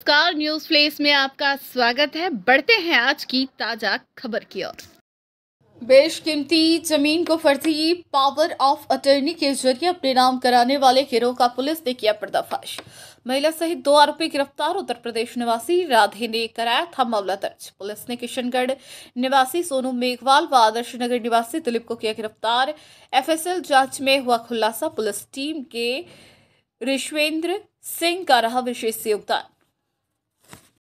नमस्कार news place में आपका स्वागत है बढ़ते हैं आज की ताजा खबर की ओर बेशकीमती जमीन को फर्जी पावर ऑफ अटर्नी के जरिए अपने नाम कराने वाले गिरोह का पुलिस ने किया पर्दाफाश महिला सहित दो आरोपी गिरफ्तार उत्तर प्रदेश निवासी राधे ने कराया था मामला दर्ज पुलिस ने किशनगढ़ निवासी सोनू मेघवाल व आदर्श नगर निवासी दिलीप को किया गिरफ्तार एफएसएल जांच में हुआ खुलासा पुलिस टीम के ऋषवेंद्र सिंह का रहा विशेष योगदान